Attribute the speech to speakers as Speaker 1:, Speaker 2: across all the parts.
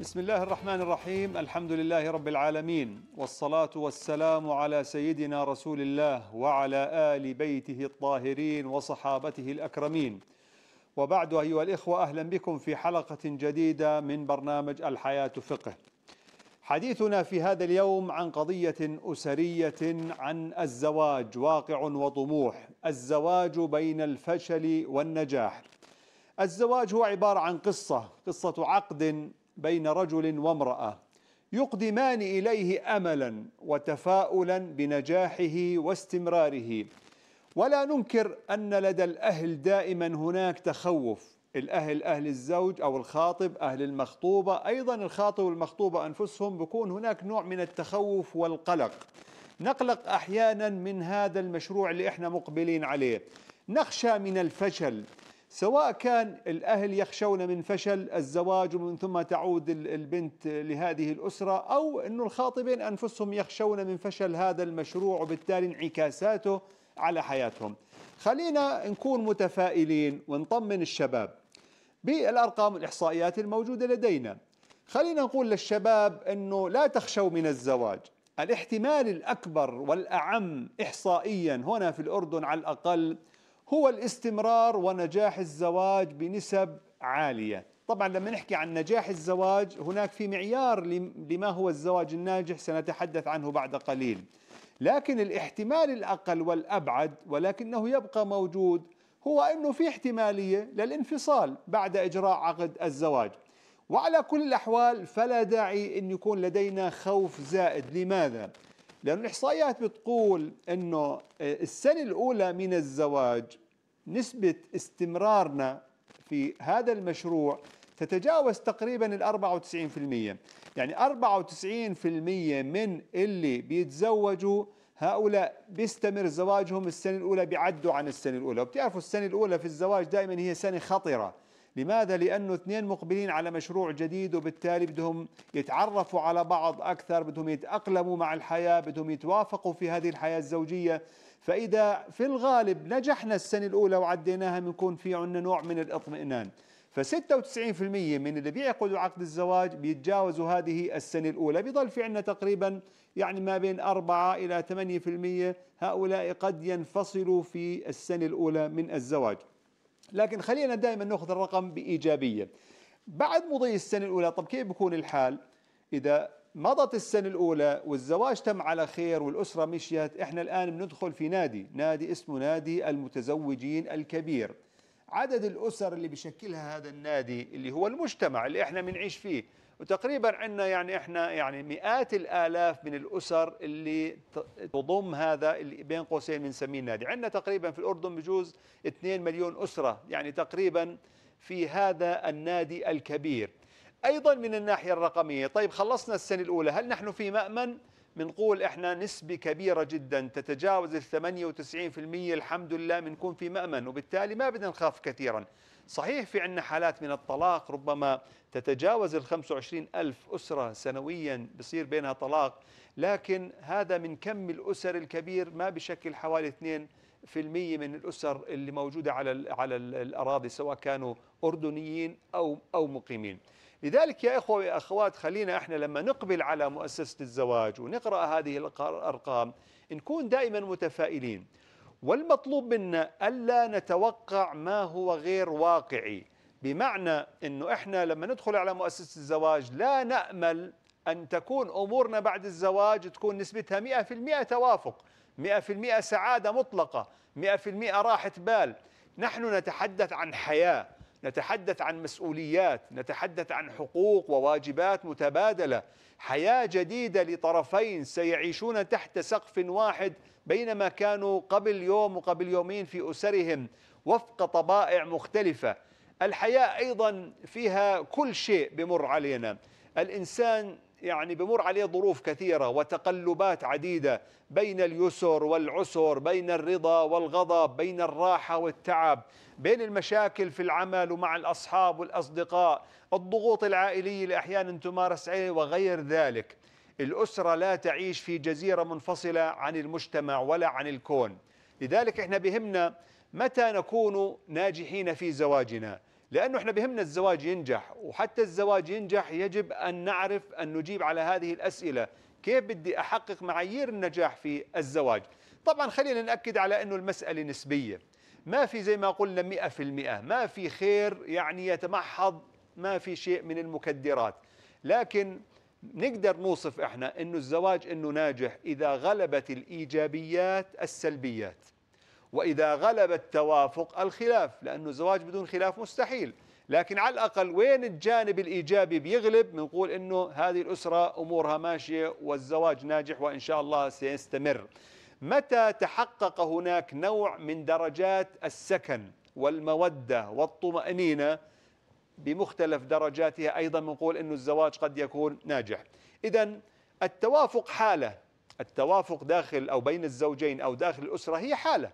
Speaker 1: بسم الله الرحمن الرحيم الحمد لله رب العالمين والصلاة والسلام على سيدنا رسول الله وعلى آل بيته الطاهرين وصحابته الأكرمين وبعد أيها الإخوة أهلا بكم في حلقة جديدة من برنامج الحياة فقه حديثنا في هذا اليوم عن قضية أسرية عن الزواج واقع وطموح الزواج بين الفشل والنجاح الزواج هو عبارة عن قصة قصة عقد بين رجل وامرأة يقدمان إليه أملا وتفاؤلا بنجاحه واستمراره ولا ننكر أن لدى الأهل دائما هناك تخوف الأهل أهل الزوج أو الخاطب أهل المخطوبة أيضا الخاطب والمخطوبة أنفسهم بكون هناك نوع من التخوف والقلق نقلق أحيانا من هذا المشروع اللي إحنا مقبلين عليه نخشى من الفشل سواء كان الأهل يخشون من فشل الزواج ومن ثم تعود البنت لهذه الأسرة أو أن الخاطبين أنفسهم يخشون من فشل هذا المشروع وبالتالي انعكاساته على حياتهم خلينا نكون متفائلين ونطمن الشباب بالأرقام الإحصائيات الموجودة لدينا خلينا نقول للشباب أنه لا تخشوا من الزواج الاحتمال الأكبر والأعم إحصائيا هنا في الأردن على الأقل هو الاستمرار ونجاح الزواج بنسب عالية طبعا لما نحكي عن نجاح الزواج هناك في معيار لما هو الزواج الناجح سنتحدث عنه بعد قليل لكن الاحتمال الأقل والأبعد ولكنه يبقى موجود هو أنه في احتمالية للانفصال بعد إجراء عقد الزواج وعلى كل الأحوال فلا داعي أن يكون لدينا خوف زائد لماذا؟ لأن الإحصائيات بتقول أنه آه، السنة الأولى من الزواج نسبة استمرارنا في هذا المشروع تتجاوز تقريبا ال 94% يعني 94% من اللي بيتزوجوا هؤلاء بيستمر زواجهم السنة الأولى بيعدوا عن السنة الأولى وبتعرفوا السنة الأولى في الزواج دائما هي سنة خطرة لماذا؟ لأنه اثنين مقبلين على مشروع جديد وبالتالي بدهم يتعرفوا على بعض أكثر بدهم يتأقلموا مع الحياة بدهم يتوافقوا في هذه الحياة الزوجية فإذا في الغالب نجحنا السنة الأولى وعديناها بنكون في عندنا نوع من الاطمئنان ف 96% من اللي بيعقدوا عقد الزواج بيتجاوزوا هذه السنة الأولى بيضل في عندنا تقريبا يعني ما بين 4 إلى 8% هؤلاء قد ينفصلوا في السنة الأولى من الزواج لكن خلينا دائما ناخذ الرقم بإيجابية بعد مضي السنة الأولى طب كيف بيكون الحال إذا مضت السنة الأولى والزواج تم على خير والأسرة مشيت إحنا الآن بندخل في نادي نادي اسمه نادي المتزوجين الكبير عدد الأسر اللي بشكلها هذا النادي اللي هو المجتمع اللي إحنا بنعيش فيه وتقريبا عندنا يعني احنا يعني مئات الالاف من الاسر اللي تضم هذا اللي بين قوسين بنسميه النادي، عندنا تقريبا في الاردن بجوز 2 مليون اسره، يعني تقريبا في هذا النادي الكبير. ايضا من الناحيه الرقميه، طيب خلصنا السنه الاولى، هل نحن في مامن؟ بنقول احنا نسبه كبيره جدا تتجاوز ال 98% الحمد لله بنكون في مامن وبالتالي ما بدنا نخاف كثيرا صحيح في عندنا حالات من الطلاق ربما تتجاوز ال 25 ألف أسرة سنويا بصير بينها طلاق لكن هذا من كم الأسر الكبير ما بشكل حوالي 2% من الأسر اللي موجودة على على الأراضي سواء كانوا أردنيين أو أو مقيمين لذلك يا إخوة وأخوات خلينا إحنا لما نقبل على مؤسسة الزواج ونقرأ هذه الأرقام نكون دائما متفائلين والمطلوب منا ألا نتوقع ما هو غير واقعي بمعنى أنه إحنا لما ندخل على مؤسسة الزواج لا نأمل أن تكون أمورنا بعد الزواج تكون نسبتها 100% توافق 100% سعادة مطلقة 100% راحة بال نحن نتحدث عن حياة نتحدث عن مسؤوليات نتحدث عن حقوق وواجبات متبادلة حياة جديدة لطرفين سيعيشون تحت سقف واحد بينما كانوا قبل يوم وقبل يومين في أسرهم وفق طبائع مختلفة الحياة أيضا فيها كل شيء بمر علينا الإنسان يعني بمر عليه ظروف كثيرة وتقلبات عديدة بين اليسر والعسر بين الرضا والغضب بين الراحة والتعب بين المشاكل في العمل ومع الأصحاب والأصدقاء الضغوط العائلية اللي أحيانا تمارس عليه وغير ذلك الأسرة لا تعيش في جزيرة منفصلة عن المجتمع ولا عن الكون لذلك احنا بهمنا متى نكون ناجحين في زواجنا لأنه احنا بهمنا الزواج ينجح وحتى الزواج ينجح يجب أن نعرف أن نجيب على هذه الأسئلة كيف بدي أحقق معايير النجاح في الزواج طبعا خلينا نأكد على أنه المسألة نسبية ما في زي ما قلنا مئة في المئة ما في خير يعني يتمحض ما في شيء من المكدرات لكن نقدر نوصف احنا انه الزواج انه ناجح اذا غلبت الايجابيات السلبيات واذا غلب التوافق الخلاف لانه الزواج بدون خلاف مستحيل لكن على الاقل وين الجانب الايجابي بيغلب بنقول انه هذه الاسره امورها ماشيه والزواج ناجح وان شاء الله سيستمر متى تحقق هناك نوع من درجات السكن والموده والطمانينه بمختلف درجاتها أيضا بنقول أن الزواج قد يكون ناجح إذا التوافق حالة التوافق داخل أو بين الزوجين أو داخل الأسرة هي حالة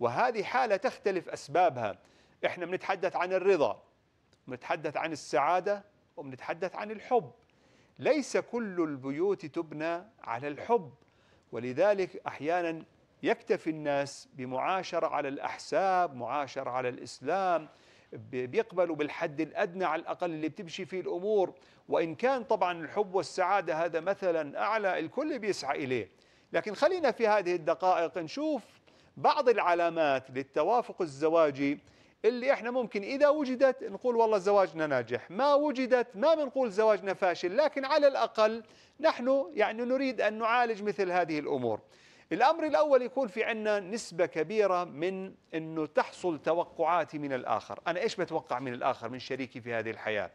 Speaker 1: وهذه حالة تختلف أسبابها إحنا بنتحدث عن الرضا بنتحدث عن السعادة وبنتحدث عن الحب ليس كل البيوت تبنى على الحب ولذلك أحيانا يكتفي الناس بمعاشرة على الأحساب معاشرة على الإسلام بيقبلوا بالحد الأدنى على الأقل اللي بتمشي فيه الأمور وإن كان طبعا الحب والسعادة هذا مثلا أعلى الكل بيسعى إليه لكن خلينا في هذه الدقائق نشوف بعض العلامات للتوافق الزواجي اللي احنا ممكن اذا وجدت نقول والله زواجنا ناجح، ما وجدت ما بنقول زواجنا فاشل، لكن على الاقل نحن يعني نريد ان نعالج مثل هذه الامور. الأمر الأول يكون في عندنا نسبة كبيرة من أنه تحصل توقعاتي من الآخر أنا إيش بتوقع من الآخر من شريكي في هذه الحياة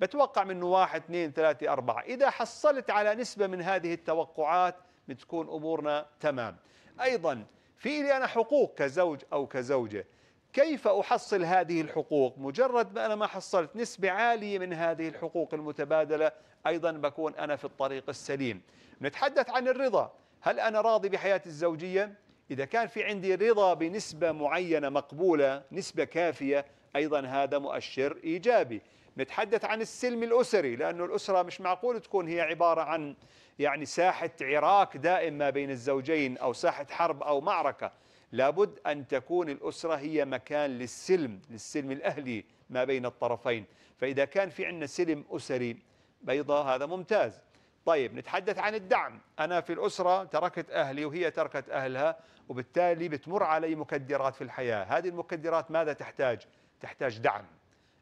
Speaker 1: بتوقع منه واحد اثنين ثلاثة أربعة إذا حصلت على نسبة من هذه التوقعات بتكون أمورنا تمام أيضا في لي أنا حقوق كزوج أو كزوجة كيف أحصل هذه الحقوق مجرد ما أنا ما حصلت نسبة عالية من هذه الحقوق المتبادلة أيضا بكون أنا في الطريق السليم نتحدث عن الرضا هل أنا راضي بحياتي الزوجية؟ إذا كان في عندي رضا بنسبة معينة مقبولة نسبة كافية أيضا هذا مؤشر إيجابي نتحدث عن السلم الأسري لأنه الأسرة مش معقول تكون هي عبارة عن يعني ساحة عراك دائم ما بين الزوجين أو ساحة حرب أو معركة لابد أن تكون الأسرة هي مكان للسلم للسلم الأهلي ما بين الطرفين فإذا كان في عندنا سلم أسري بيضاء هذا ممتاز طيب نتحدث عن الدعم أنا في الأسرة تركت أهلي وهي تركت أهلها وبالتالي بتمر علي مكدرات في الحياة هذه المكدرات ماذا تحتاج؟ تحتاج دعم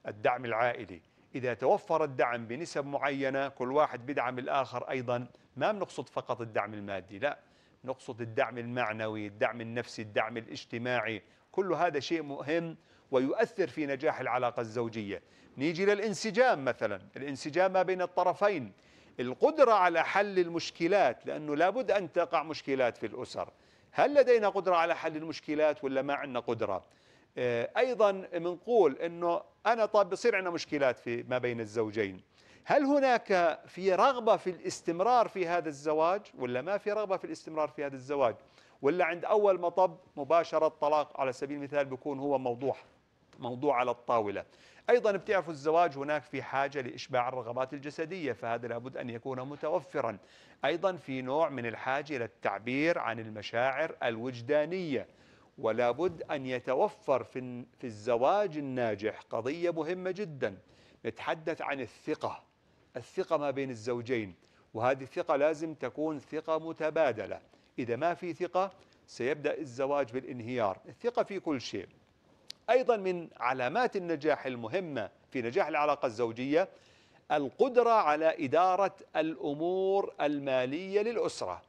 Speaker 1: الدعم العائلي إذا توفر الدعم بنسب معينة كل واحد بدعم الآخر أيضا ما بنقصد فقط الدعم المادي لا نقصد الدعم المعنوي الدعم النفسي الدعم الاجتماعي كل هذا شيء مهم ويؤثر في نجاح العلاقة الزوجية نيجي للانسجام مثلا الانسجام ما بين الطرفين القدرة على حل المشكلات لأنه لابد أن تقع مشكلات في الأسر هل لدينا قدرة على حل المشكلات ولا ما عندنا قدرة آه، أيضا منقول أنه أنا طب بصير عندنا مشكلات في ما بين الزوجين هل هناك في رغبة في الاستمرار في هذا الزواج ولا ما في رغبة في الاستمرار في هذا الزواج ولا عند أول مطب مباشرة الطلاق على سبيل المثال بيكون هو موضوع موضوع على الطاولة أيضا بتعرفوا الزواج هناك في حاجة لإشباع الرغبات الجسدية فهذا لابد أن يكون متوفرا أيضا في نوع من الحاجة إلى التعبير عن المشاعر الوجدانية ولابد أن يتوفر في, في الزواج الناجح قضية مهمة جدا نتحدث عن الثقة الثقة ما بين الزوجين وهذه الثقة لازم تكون ثقة متبادلة إذا ما في ثقة سيبدأ الزواج بالانهيار الثقة في كل شيء أيضا من علامات النجاح المهمة في نجاح العلاقة الزوجية القدرة على إدارة الأمور المالية للأسرة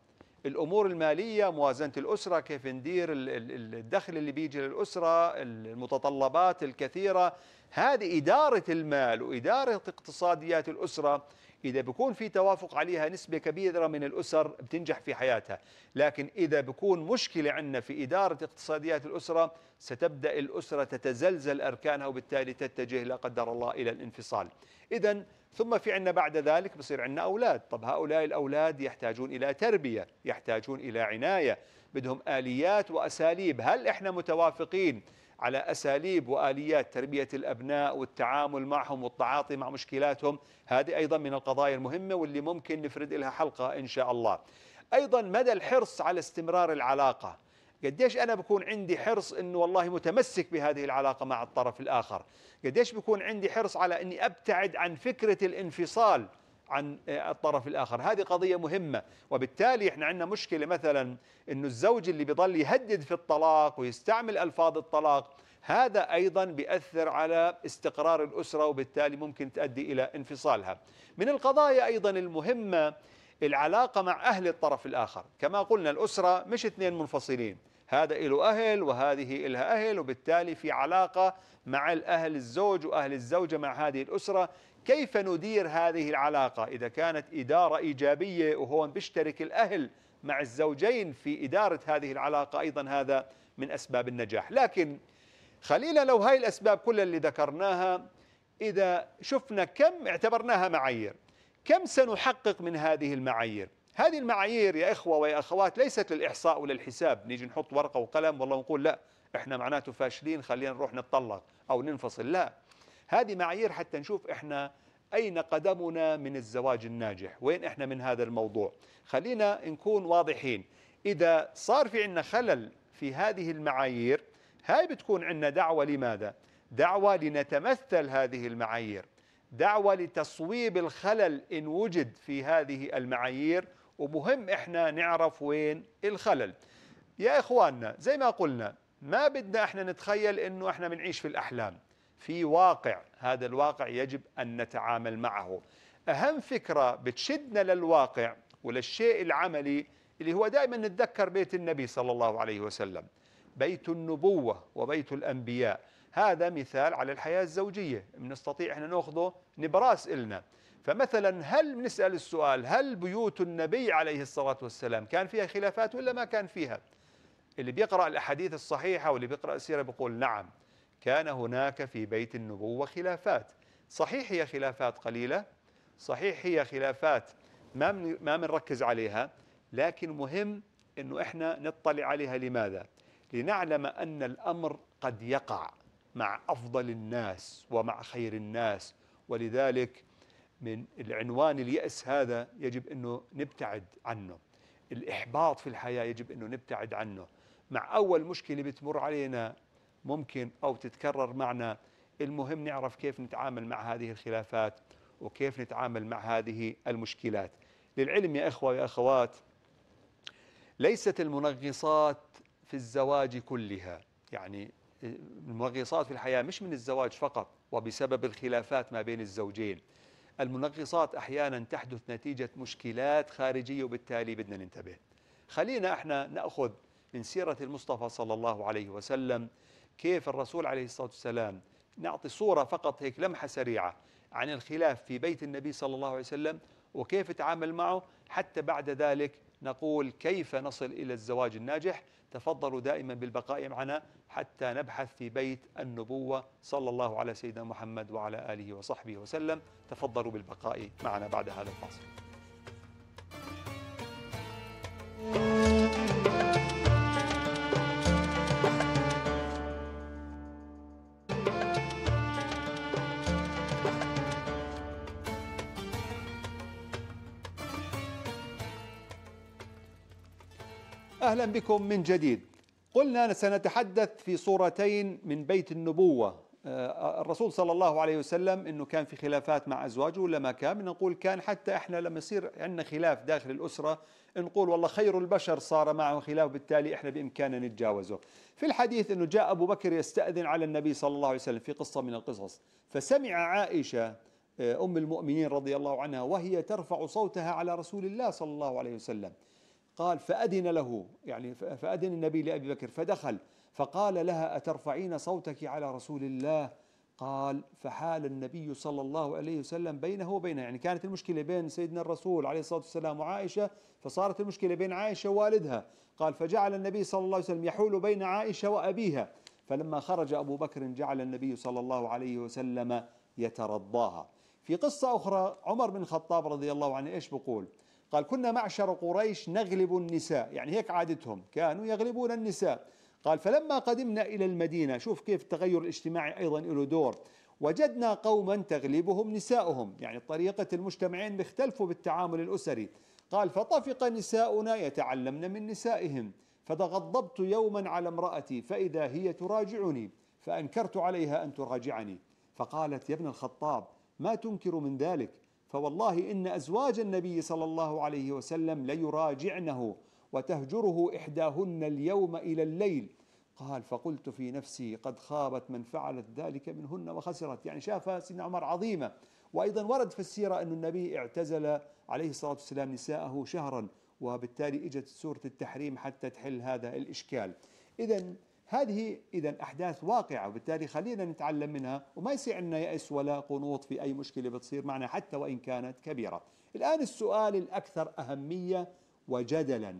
Speaker 1: الأمور المالية موازنة الأسرة كيف ندير الدخل اللي بيجي للأسرة المتطلبات الكثيرة هذه إدارة المال وإدارة اقتصاديات الأسرة إذا بكون في توافق عليها نسبة كبيرة من الأسر بتنجح في حياتها لكن إذا بكون مشكلة عندنا في إدارة اقتصاديات الأسرة ستبدأ الأسرة تتزلزل أركانها وبالتالي تتجه لا قدر الله إلى الانفصال إذا ثم في عندنا بعد ذلك بصير عندنا أولاد طب هؤلاء الأولاد يحتاجون إلى تربية يحتاجون إلى عناية بدهم آليات وأساليب هل إحنا متوافقين على أساليب وآليات تربية الأبناء والتعامل معهم والتعاطي مع مشكلاتهم هذه أيضا من القضايا المهمة واللي ممكن نفرد لها حلقة إن شاء الله أيضا مدى الحرص على استمرار العلاقة قديش أنا بكون عندي حرص أنه والله متمسك بهذه العلاقة مع الطرف الآخر قديش بكون عندي حرص على أني أبتعد عن فكرة الانفصال عن الطرف الآخر هذه قضية مهمة وبالتالي احنا عندنا مشكلة مثلا أنه الزوج اللي بيضل يهدد في الطلاق ويستعمل ألفاظ الطلاق هذا أيضا بيأثر على استقرار الأسرة وبالتالي ممكن تؤدي إلى انفصالها من القضايا أيضا المهمة العلاقة مع أهل الطرف الآخر كما قلنا الأسرة مش اثنين منفصلين هذا له أهل وهذه إلها أهل وبالتالي في علاقة مع الأهل الزوج وأهل الزوجة مع هذه الأسرة كيف ندير هذه العلاقة إذا كانت إدارة إيجابية وهون بيشترك الأهل مع الزوجين في إدارة هذه العلاقة أيضا هذا من أسباب النجاح لكن خلينا لو هاي الأسباب كلها اللي ذكرناها إذا شفنا كم اعتبرناها معايير كم سنحقق من هذه المعايير هذه المعايير يا إخوة ويا أخوات ليست للإحصاء وللحساب نيجي نحط ورقة وقلم والله نقول لا إحنا معناته فاشلين خلينا نروح نتطلق أو ننفصل لا هذه معايير حتى نشوف احنا أين قدمنا من الزواج الناجح وين إحنا من هذا الموضوع خلينا نكون واضحين إذا صار في عندنا خلل في هذه المعايير هاي بتكون عندنا دعوة لماذا؟ دعوة لنتمثل هذه المعايير دعوة لتصويب الخلل إن وجد في هذه المعايير ومهم إحنا نعرف وين الخلل يا إخواننا زي ما قلنا ما بدنا إحنا نتخيل إنه إحنا بنعيش في الأحلام في واقع هذا الواقع يجب أن نتعامل معه أهم فكرة بتشدنا للواقع وللشيء العملي اللي هو دائما نتذكر بيت النبي صلى الله عليه وسلم بيت النبوة وبيت الأنبياء هذا مثال على الحياة الزوجية بنستطيع احنا ناخذه نبراس إلنا فمثلا هل نسأل السؤال هل بيوت النبي عليه الصلاة والسلام كان فيها خلافات ولا ما كان فيها اللي بيقرأ الأحاديث الصحيحة واللي بيقرأ السيرة بيقول نعم كان هناك في بيت النبوة خلافات صحيح هي خلافات قليلة صحيح هي خلافات ما من ما بنركز عليها لكن مهم انه احنا نطلع عليها لماذا؟ لنعلم ان الامر قد يقع مع افضل الناس ومع خير الناس ولذلك من العنوان اليأس هذا يجب انه نبتعد عنه. الإحباط في الحياة يجب أنه نبتعد عنه مع أول مشكلة بتمر علينا ممكن أو تتكرر معنا المهم نعرف كيف نتعامل مع هذه الخلافات وكيف نتعامل مع هذه المشكلات للعلم يا إخوة يا أخوات ليست المنغصات في الزواج كلها يعني المنغصات في الحياة مش من الزواج فقط وبسبب الخلافات ما بين الزوجين المنغصات أحيانا تحدث نتيجة مشكلات خارجية وبالتالي بدنا ننتبه خلينا احنا نأخذ من سيرة المصطفى صلى الله عليه وسلم كيف الرسول عليه الصلاة والسلام نعطي صورة فقط هيك لمحة سريعة عن الخلاف في بيت النبي صلى الله عليه وسلم وكيف تعامل معه حتى بعد ذلك نقول كيف نصل إلى الزواج الناجح تفضلوا دائما بالبقاء معنا حتى نبحث في بيت النبوة صلى الله على سيدنا محمد وعلى آله وصحبه وسلم تفضلوا بالبقاء معنا بعد هذا الفاصل أهلا بكم من جديد قلنا سنتحدث في صورتين من بيت النبوة آه، الرسول صلى الله عليه وسلم أنه كان في خلافات مع أزواجه ولا ما كان نقول كان حتى إحنا لما يصير عندنا خلاف داخل الأسرة نقول والله خير البشر صار معه خلاف بالتالي إحنا بإمكاننا نتجاوزه في الحديث أنه جاء أبو بكر يستأذن على النبي صلى الله عليه وسلم في قصة من القصص فسمع عائشة آه، أم المؤمنين رضي الله عنها وهي ترفع صوتها على رسول الله صلى الله عليه وسلم قال فأذن له يعني فأذن النبي لأبي بكر فدخل فقال لها أترفعين صوتك على رسول الله قال فحال النبي صلى الله عليه وسلم بينه وبينها يعني كانت المشكلة بين سيدنا الرسول عليه الصلاة والسلام وعائشة فصارت المشكلة بين عائشة ووالدها قال فجعل النبي صلى الله عليه وسلم يحول بين عائشة وأبيها فلما خرج أبو بكر جعل النبي صلى الله عليه وسلم يترضاها في قصة أخرى عمر بن الخطاب رضي الله عنه إيش بقول قال كنا معشر قريش نغلب النساء يعني هيك عادتهم كانوا يغلبون النساء قال فلما قدمنا إلى المدينة شوف كيف التغير الاجتماعي أيضا له دور وجدنا قوما تغلبهم نساؤهم يعني طريقة المجتمعين بيختلفوا بالتعامل الأسري قال فطفق نساؤنا يتعلمن من نسائهم فتغضبت يوما على امرأتي فإذا هي تراجعني فأنكرت عليها أن تراجعني فقالت يا ابن الخطاب ما تنكر من ذلك فوالله إن أزواج النبي صلى الله عليه وسلم ليراجعنه وتهجره إحداهن اليوم إلى الليل قال فقلت في نفسي قد خابت من فعلت ذلك منهن وخسرت يعني شافها سيدنا عمر عظيمة وأيضا ورد في السيرة أن النبي اعتزل عليه الصلاة والسلام نساءه شهرا وبالتالي اجت سورة التحريم حتى تحل هذا الإشكال إذا هذه إذا أحداث واقعة وبالتالي خلينا نتعلم منها وما يصير عندنا يأس ولا قنوط في أي مشكلة بتصير معنا حتى وإن كانت كبيرة الآن السؤال الأكثر أهمية وجدلا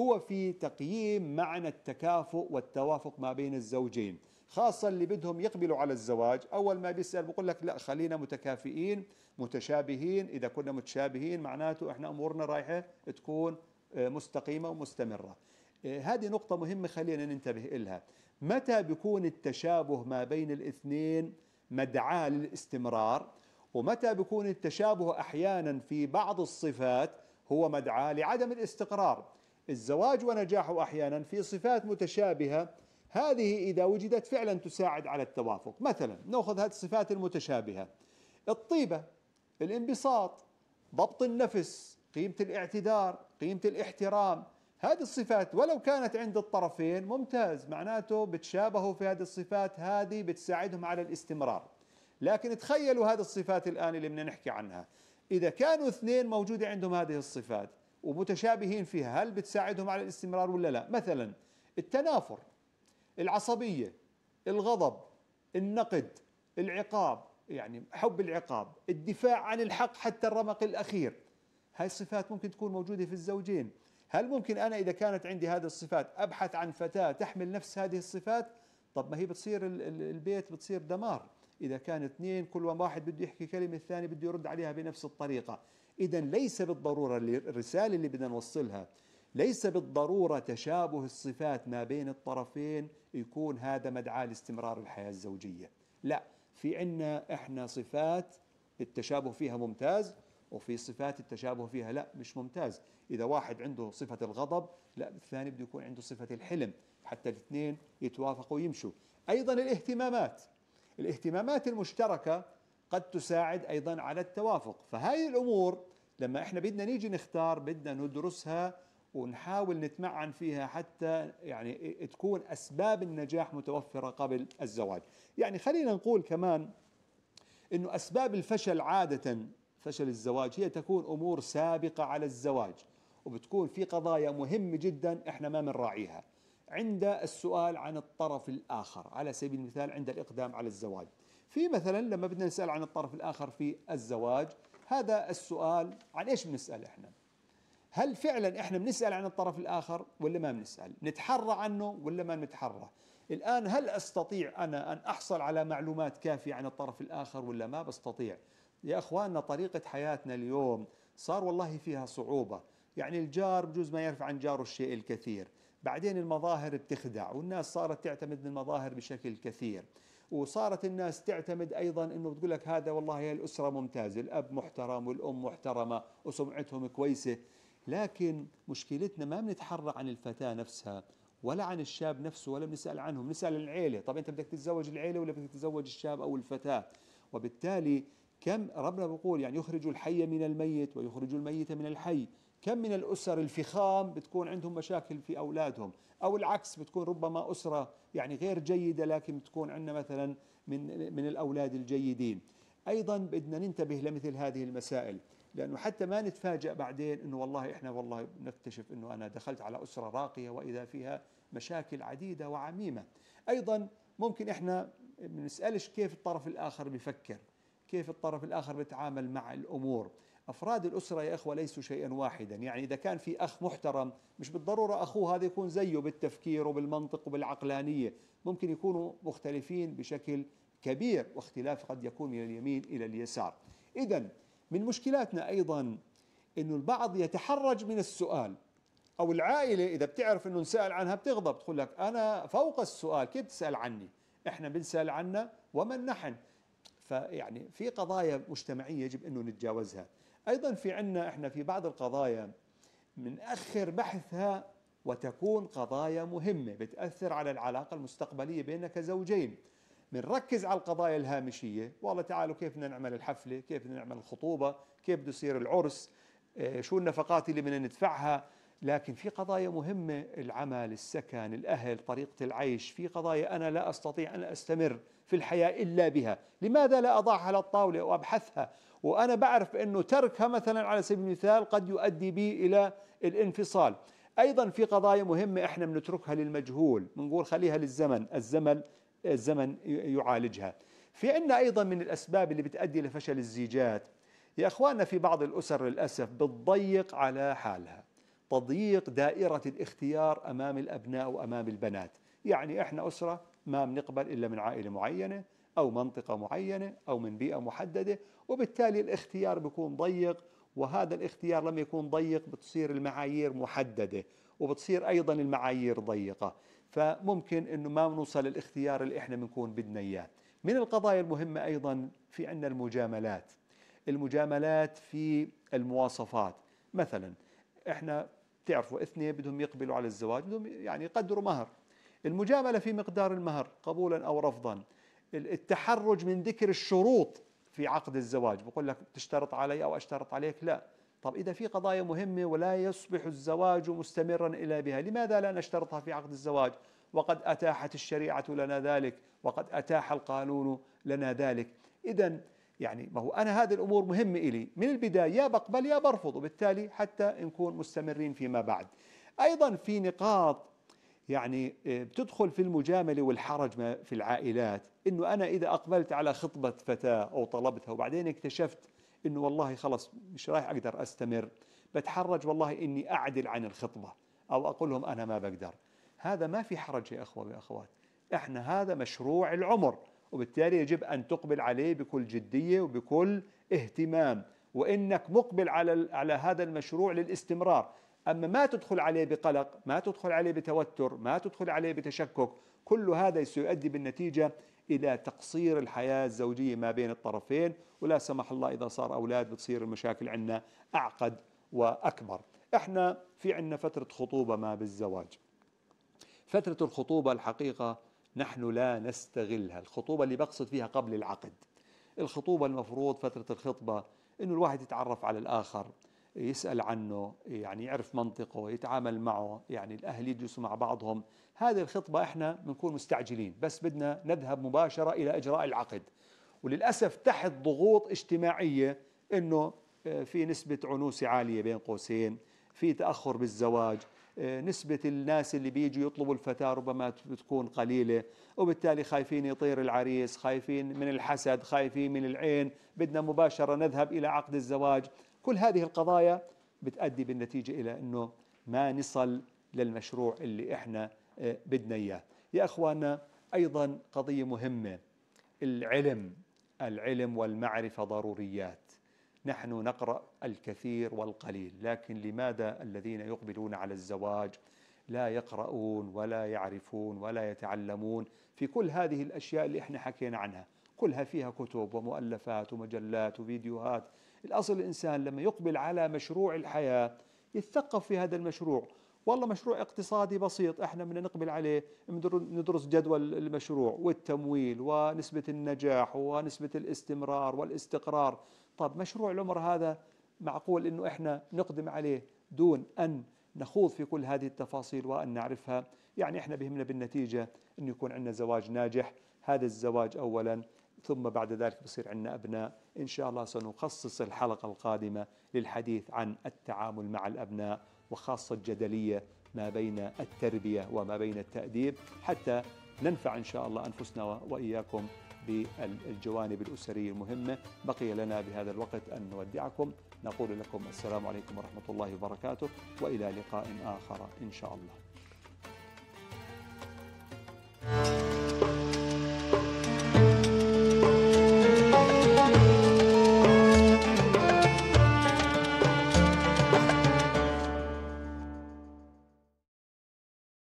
Speaker 1: هو في تقييم معنى التكافؤ والتوافق ما بين الزوجين خاصة اللي بدهم يقبلوا على الزواج أول ما بيسأل بقول لك لا خلينا متكافئين متشابهين إذا كنا متشابهين معناته إحنا أمورنا رايحة تكون آه، مستقيمة ومستمرة إيه، هذه نقطة مهمة خلينا ننتبه إلها متى بيكون التشابه ما بين الاثنين مدعاة للاستمرار ومتى بيكون التشابه أحيانا في بعض الصفات هو مدعاة لعدم الاستقرار الزواج ونجاحه أحيانا في صفات متشابهة هذه إذا وجدت فعلا تساعد على التوافق مثلا نأخذ هذه الصفات المتشابهة الطيبة الانبساط ضبط النفس قيمة الاعتذار قيمة الاحترام هذه الصفات ولو كانت عند الطرفين ممتاز معناته بتشابهوا في هذه الصفات هذه بتساعدهم على الاستمرار لكن تخيلوا هذه الصفات الآن اللي بدنا نحكي عنها إذا كانوا اثنين موجودة عندهم هذه الصفات ومتشابهين فيها هل بتساعدهم على الاستمرار ولا لا مثلا التنافر العصبية الغضب النقد العقاب يعني حب العقاب الدفاع عن الحق حتى الرمق الأخير هاي الصفات ممكن تكون موجودة في الزوجين هل ممكن أنا إذا كانت عندي هذه الصفات أبحث عن فتاة تحمل نفس هذه الصفات طب ما هي بتصير البيت بتصير دمار إذا كان اثنين كل واحد بده يحكي كلمة الثاني بده يرد عليها بنفس الطريقة إذا ليس بالضرورة الرسالة اللي بدنا نوصلها ليس بالضرورة تشابه الصفات ما بين الطرفين يكون هذا مدعاة لاستمرار الحياة الزوجية لا في عنا إحنا صفات التشابه فيها ممتاز وفي صفات التشابه فيها لا مش ممتاز إذا واحد عنده صفة الغضب لا الثاني بده يكون عنده صفة الحلم حتى الاثنين يتوافقوا ويمشوا أيضا الاهتمامات الاهتمامات المشتركة قد تساعد أيضا على التوافق فهذه الأمور لما إحنا بدنا نيجي نختار بدنا ندرسها ونحاول نتمعن فيها حتى يعني تكون أسباب النجاح متوفرة قبل الزواج يعني خلينا نقول كمان أنه أسباب الفشل عادة فشل الزواج هي تكون أمور سابقة على الزواج وبتكون في قضايا مهمة جدا احنا ما بنراعيها عند السؤال عن الطرف الآخر على سبيل المثال عند الإقدام على الزواج في مثلا لما بدنا نسأل عن الطرف الآخر في الزواج هذا السؤال عن إيش بنسأل إحنا هل فعلا إحنا بنسأل عن الطرف الآخر ولا ما بنسأل نتحرى عنه ولا ما نتحرى الآن هل أستطيع أنا أن أحصل على معلومات كافية عن الطرف الآخر ولا ما بستطيع يا أخواننا طريقة حياتنا اليوم صار والله فيها صعوبة يعني الجار بجوز ما يعرف عن جاره الشيء الكثير بعدين المظاهر بتخدع والناس صارت تعتمد من المظاهر بشكل كثير وصارت الناس تعتمد أيضا أنه بتقول لك هذا والله هي الأسرة ممتازة الأب محترم والأم محترمة وسمعتهم كويسة لكن مشكلتنا ما بنتحرى عن الفتاة نفسها ولا عن الشاب نفسه ولا بنسأل عنهم بنسأل العيلة طب أنت بدك تتزوج العيلة ولا بدك تتزوج الشاب أو الفتاة وبالتالي كم ربنا بيقول يعني يخرج الحي من الميت ويخرج الميت من الحي كم من الأسر الفخام بتكون عندهم مشاكل في أولادهم أو العكس بتكون ربما أسرة يعني غير جيدة لكن بتكون عندنا مثلا من, من الأولاد الجيدين أيضا بدنا ننتبه لمثل هذه المسائل لأنه حتى ما نتفاجأ بعدين أنه والله إحنا والله نكتشف أنه أنا دخلت على أسرة راقية وإذا فيها مشاكل عديدة وعميمة أيضا ممكن إحنا ما نسألش كيف الطرف الآخر بيفكر كيف الطرف الآخر بيتعامل مع الأمور أفراد الأسرة يا إخوة ليسوا شيئا واحدا يعني إذا كان في أخ محترم مش بالضرورة أخوه هذا يكون زيه بالتفكير وبالمنطق وبالعقلانية ممكن يكونوا مختلفين بشكل كبير واختلاف قد يكون من اليمين إلى اليسار إذا من مشكلاتنا أيضا أنه البعض يتحرج من السؤال أو العائلة إذا بتعرف أنه نسأل عنها بتغضب تقول لك أنا فوق السؤال كيف تسأل عني إحنا بنسأل عنا ومن نحن فيعني في قضايا مجتمعيه يجب انه نتجاوزها ايضا في عندنا احنا في بعض القضايا أخر بحثها وتكون قضايا مهمه بتاثر على العلاقه المستقبليه بيننا كزوجين بنركز على القضايا الهامشيه والله تعالوا كيف بدنا نعمل الحفله كيف بدنا نعمل الخطوبه كيف بده يصير العرس إيه، شو النفقات اللي بدنا ندفعها لكن في قضايا مهمة العمل السكن الأهل طريقة العيش في قضايا أنا لا أستطيع أن أستمر في الحياة إلا بها لماذا لا أضعها على الطاولة وأبحثها وأنا بعرف أنه تركها مثلا على سبيل المثال قد يؤدي بي إلى الانفصال أيضا في قضايا مهمة إحنا بنتركها للمجهول بنقول خليها للزمن الزمن الزمن يعالجها في عنا أيضا من الأسباب اللي بتؤدي لفشل الزيجات يا أخواننا في بعض الأسر للأسف بتضيق على حالها تضييق دائرة الاختيار أمام الأبناء وأمام البنات يعني إحنا أسرة ما بنقبل إلا من عائلة معينة أو منطقة معينة أو من بيئة محددة وبالتالي الاختيار بيكون ضيق وهذا الاختيار لما يكون ضيق بتصير المعايير محددة وبتصير أيضا المعايير ضيقة فممكن أنه ما بنوصل للاختيار اللي إحنا بنكون بدنا إياه من القضايا المهمة أيضا في عنا المجاملات المجاملات في المواصفات مثلا إحنا تعرفوا اثنين بدهم يقبلوا على الزواج بدهم يعني يقدروا مهر المجاملة في مقدار المهر قبولا أو رفضا التحرج من ذكر الشروط في عقد الزواج بقول لك تشترط علي أو أشترط عليك لا طب إذا في قضايا مهمة ولا يصبح الزواج مستمرا إلى بها لماذا لا نشترطها في عقد الزواج وقد أتاحت الشريعة لنا ذلك وقد أتاح القانون لنا ذلك إذا يعني ما هو أنا هذه الأمور مهمة إلي من البداية يا بقبل يا برفض وبالتالي حتى نكون مستمرين فيما بعد أيضا في نقاط يعني آه، بتدخل في المجاملة والحرج في العائلات إنه أنا إذا أقبلت على خطبة فتاة أو طلبتها وبعدين اكتشفت إنه والله خلص مش رايح أقدر أستمر بتحرج والله إني أعدل عن الخطبة أو أقول لهم أنا ما بقدر هذا ما في حرج يا أخوة وأخوات إحنا هذا مشروع العمر وبالتالي يجب أن تقبل عليه بكل جدية وبكل اهتمام وإنك مقبل على, على هذا المشروع للاستمرار أما ما تدخل عليه بقلق ما تدخل عليه بتوتر ما تدخل عليه بتشكك كل هذا سيؤدي بالنتيجة إلى تقصير الحياة الزوجية ما بين الطرفين ولا سمح الله إذا صار أولاد بتصير المشاكل عندنا أعقد وأكبر احنا في عندنا فترة خطوبة ما بالزواج فترة الخطوبة الحقيقة نحن لا نستغلها الخطوبة اللي بقصد فيها قبل العقد الخطوبة المفروض فترة الخطبة أنه الواحد يتعرف على الآخر يسأل عنه يعني يعرف منطقه يتعامل معه يعني الأهل يجلسوا مع بعضهم هذه الخطبة إحنا بنكون مستعجلين بس بدنا نذهب مباشرة إلى إجراء العقد وللأسف تحت ضغوط اجتماعية أنه آه، في نسبة عنوسة عالية بين قوسين في تأخر بالزواج نسبة الناس اللي بيجوا يطلبوا الفتاة ربما تكون قليلة وبالتالي خايفين يطير العريس خايفين من الحسد خايفين من العين بدنا مباشرة نذهب إلى عقد الزواج كل هذه القضايا بتأدي بالنتيجة إلى أنه ما نصل للمشروع اللي إحنا آه، بدنا إياه يا أخوانا أيضا قضية مهمة العلم العلم والمعرفة ضروريات نحن نقرأ الكثير والقليل لكن لماذا الذين يقبلون على الزواج لا يقرؤون ولا يعرفون ولا يتعلمون في كل هذه الأشياء اللي احنا حكينا عنها كلها فيها كتب ومؤلفات ومجلات وفيديوهات الأصل الإنسان لما يقبل على مشروع الحياة يتثقف في هذا المشروع والله مشروع اقتصادي بسيط احنا بدنا نقبل عليه ندرس جدول المشروع والتمويل ونسبة النجاح ونسبة الاستمرار والاستقرار طب مشروع العمر هذا معقول انه احنا نقدم عليه دون ان نخوض في كل هذه التفاصيل وان نعرفها، يعني احنا بهمنا بالنتيجه انه يكون عندنا زواج ناجح، هذا الزواج اولا ثم بعد ذلك بصير عندنا ابناء، ان شاء الله سنخصص الحلقه القادمه للحديث عن التعامل مع الابناء وخاصه الجدليه ما بين التربيه وما بين التاديب حتى ننفع ان شاء الله انفسنا واياكم بالجوانب الأسرية المهمة بقي لنا بهذا الوقت أن نودعكم نقول لكم السلام عليكم ورحمة الله وبركاته وإلى لقاء آخر إن شاء الله